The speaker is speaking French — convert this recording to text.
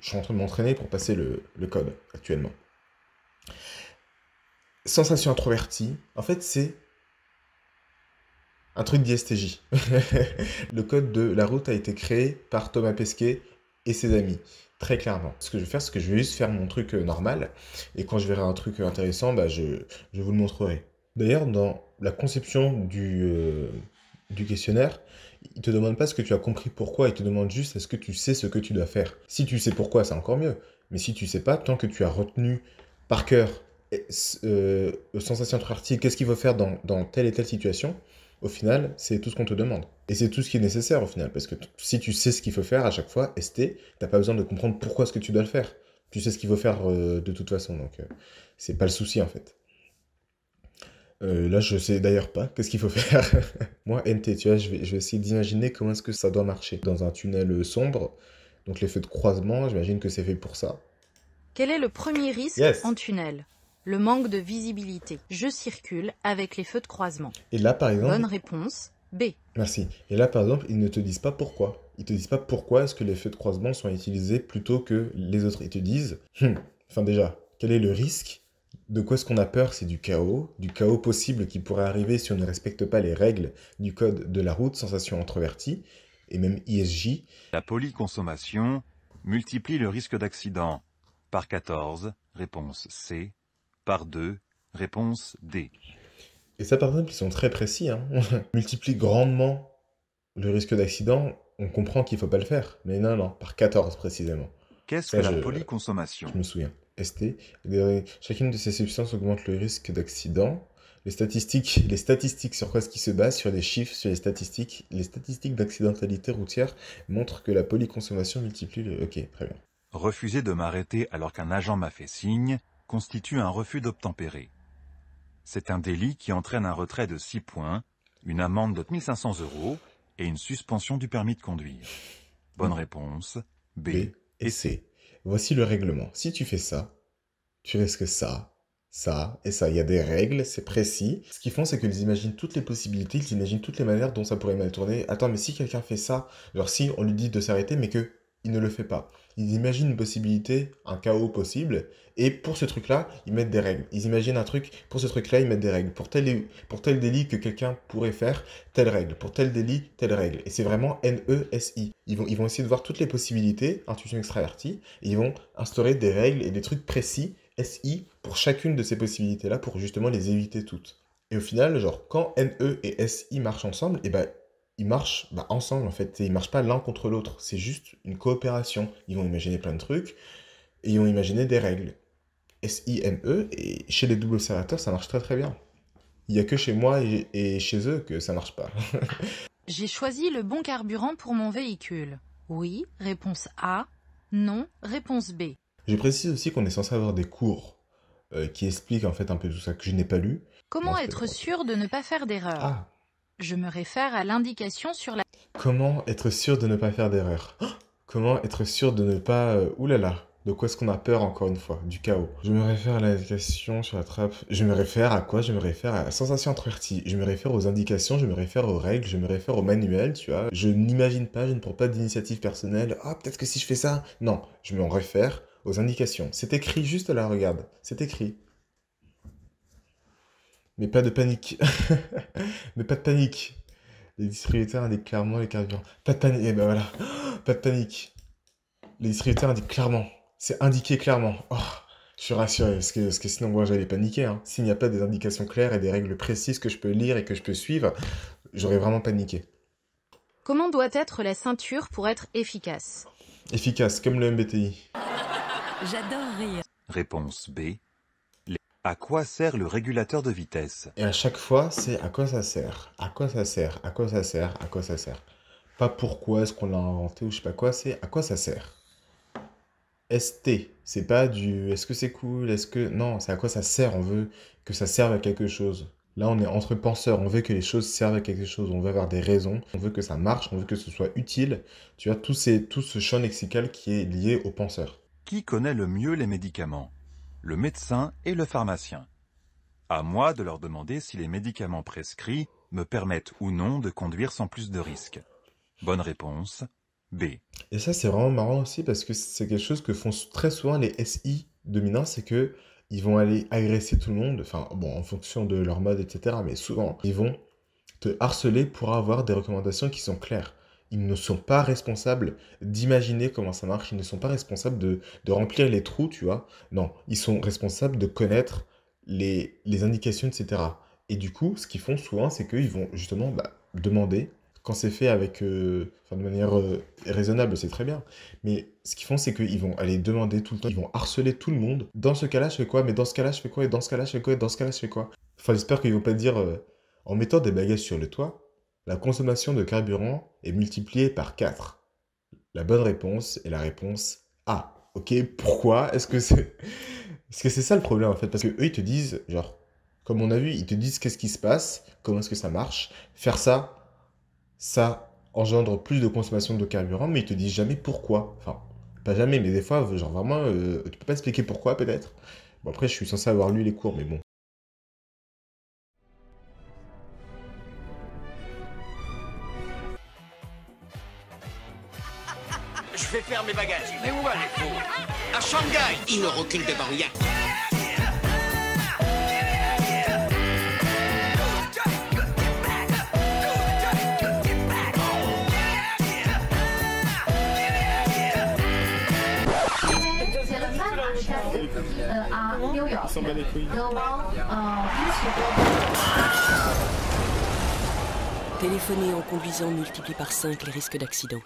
je suis en train de m'entraîner pour passer le, code actuellement. Sensation introvertie, en fait, c'est un truc d'ISTJ. le code de la route a été créé par Thomas Pesquet et ses amis, très clairement. Ce que je vais faire, c'est que je vais juste faire mon truc euh, normal, et quand je verrai un truc euh, intéressant, bah, je, vous le montrerai. D'ailleurs, dans la conception du, euh, du questionnaire, il te demande pas ce que tu as compris pourquoi, il te demande juste est-ce que tu sais ce que tu dois faire. Si tu sais pourquoi, c'est encore mieux. Mais si tu sais pas, tant que tu as retenu par cœur euh, sensation de qu'est-ce qu'il faut faire dans, dans, telle et telle situation, au final, c'est tout ce qu'on te demande. Et c'est tout ce qui est nécessaire au final, parce que si tu sais ce qu'il faut faire à chaque fois, ST, t'as pas besoin de comprendre pourquoi ce que tu dois le faire. Tu sais ce qu'il faut faire euh, de toute façon, donc euh, c'est pas le souci en fait. Euh, là, je sais d'ailleurs pas qu'est-ce qu'il faut faire. Moi, NT, tu vois, je vais, essayer d'imaginer comment est-ce que ça doit marcher. Dans un tunnel euh, sombre, donc les feux de croisement, j'imagine que c'est fait pour ça. Quel est le premier risque en tunnel Le manque de visibilité. Je circule avec les feux de croisement. Et là, par exemple... Bonne réponse, B. Merci. Et là, par exemple, ils ne te disent pas pourquoi. Ils te disent pas pourquoi est-ce que les feux de croisement sont utilisés plutôt que les autres. Ils te disent, hmm, enfin déjà, quel est le risque de quoi est ce qu'on a peur, c'est du chaos, du chaos possible qui pourrait arriver si on ne respecte pas les règles du code de la route, sensation introvertie, et même ISJ. La polyconsommation multiplie le risque d'accident. Par 14, réponse C. Par 2, réponse D. Et ça, par exemple, ils sont très précis. Hein. multiplie grandement le risque d'accident. On comprend qu'il ne faut pas le faire. Mais non, non, par 14 précisément. Qu'est-ce que la polyconsommation Je me souviens. ST. Chacune de ces substances augmente le risque d'accident. Les statistiques, les statistiques sur quoi ce qui se base Sur les chiffres, sur les statistiques. Les statistiques d'accidentalité routière montrent que la polyconsommation multiplie le... Ok, très bien. Refuser de m'arrêter alors qu'un agent m'a fait signe constitue un refus d'obtempérer. C'est un délit qui entraîne un retrait de 6 points, une amende de 1500 euros et une suspension du permis de conduire. Bonne mmh. réponse, B et C voici le règlement. Si tu fais ça, tu risques ça, ça et ça. Il y a des règles, c'est précis. Ce qu'ils font, c'est qu'ils imaginent toutes les possibilités, ils imaginent toutes les manières dont ça pourrait mal tourner. Attends, mais si quelqu'un fait ça, alors si on lui dit de s'arrêter, mais que il ne le fait pas. Ils imaginent une possibilité, un chaos possible, et pour ce truc-là, ils mettent des règles. Ils imaginent un truc, pour ce truc-là, ils mettent des règles. Pour tel, pour tel délit que quelqu'un pourrait faire, telle règle. Pour tel délit, telle règle. Et c'est vraiment N-E-S-I. Ils vont, ils vont essayer de voir toutes les possibilités, intuition extravertie, et ils vont instaurer des règles et des trucs précis, SI, pour chacune de ces possibilités-là, pour justement les éviter toutes. Et au final, genre, quand N-E et SI marchent ensemble, et eh ben, ils marchent bah, ensemble en fait, et ils marchent pas l'un contre l'autre, c'est juste une coopération. Ils vont imaginer plein de trucs, et ils vont imaginer des règles. S-I-M-E, et chez les double observateurs, ça marche très très bien. Il n'y a que chez moi et, chez eux que ça marche pas. J'ai choisi le bon carburant pour mon véhicule. Oui, réponse A. Non, réponse B. Je précise aussi qu'on est censé avoir des cours euh, qui expliquent en fait un peu tout ça que je n'ai pas lu. Comment être sûr de ne pas faire d'erreur ah. Je me réfère à l'indication sur la... Comment être sûr de ne pas faire d'erreur oh Comment être sûr de ne pas... Ouh là là, De quoi est-ce qu'on a peur encore une fois Du chaos. Je me réfère à l'indication sur la trappe. Je me réfère à quoi Je me réfère à la sensation introvertie. Je me réfère aux indications, je me réfère aux règles, je me réfère au manuel, tu vois. Je n'imagine pas, je ne prends pas d'initiative personnelle. Ah, peut-être que si je fais ça... Non, je me réfère aux indications. C'est écrit juste là, regarde. C'est écrit. Mais pas de panique. mais pas de panique. Les distributeurs indiquent clairement les carburants. Pas de panique. Eh ben voilà. Pas de panique. Les distributeurs indiquent clairement. C'est indiqué clairement. Oh, je suis rassuré parce que, sinon moi j'allais paniquer. Hein. S'il n'y a pas des indications claires et des règles précises que je peux lire et que je peux suivre, j'aurais vraiment paniqué. Comment doit être la ceinture pour être efficace Efficace, comme le MBTI. J'adore rire. Réponse B. À quoi sert le régulateur de vitesse Et à chaque fois, c'est à quoi ça sert À quoi ça sert À quoi ça sert À quoi ça sert Pas pourquoi est-ce qu'on l'a inventé ou je sais pas quoi, c'est à quoi ça sert ST, c'est pas du est-ce que c'est cool, est-ce que. Non, c'est à quoi ça sert, on veut que ça serve à quelque chose. Là, on est entre penseurs, on veut que les choses servent à quelque chose, on veut avoir des raisons, on veut que ça marche, on veut que ce soit utile. Tu vois, tout, tout ce champ lexical qui est lié aux penseurs. Qui connaît le mieux les médicaments le médecin et le pharmacien. À moi de leur demander si les médicaments prescrits me permettent ou non de conduire sans plus de risques. Bonne réponse, B. Et ça, c'est vraiment marrant aussi parce que c'est quelque chose que font très souvent les SI dominants, c'est que ils vont aller agresser tout le monde, enfin bon, en fonction de leur mode, etc. Mais souvent, ils vont te harceler pour avoir des recommandations qui sont claires ils ne sont pas responsables d'imaginer comment ça marche, ils ne sont pas responsables de, remplir les trous, tu vois. Non, ils sont responsables de connaître les, indications, etc. Et du coup, ce qu'ils font souvent, c'est qu'ils vont justement bah, demander, quand c'est fait avec, euh, de manière euh, raisonnable, c'est très bien. Mais ce qu'ils font, c'est qu'ils vont aller demander tout le temps, ils vont harceler tout le monde. Dans ce cas-là, je fais quoi Mais dans ce cas-là, je fais quoi Et dans ce cas-là, je fais quoi Et dans ce cas-là, je fais quoi Enfin, j'espère qu'ils vont pas dire, euh, en mettant des bagages sur le toit, la consommation de carburant est multipliée par 4 La bonne réponse est la réponse A. Ok, pourquoi Est-ce que c'est ça le problème en fait Parce que eux ils te disent, genre, comme on a vu, ils te disent qu'est-ce qui se passe, comment est-ce que ça marche. Faire ça, ça engendre plus de consommation de carburant, mais ils te disent jamais pourquoi. Enfin, pas jamais, mais des fois, genre vraiment, euh, tu peux pas expliquer pourquoi peut-être. Bon après, je suis censé avoir lu les cours, mais bon. je vais faire mes bagages. Mais où allez-vous À Shanghai Il ne recule devant rien. Téléphoner en conduisant multiplie par 5 les risques d'accident.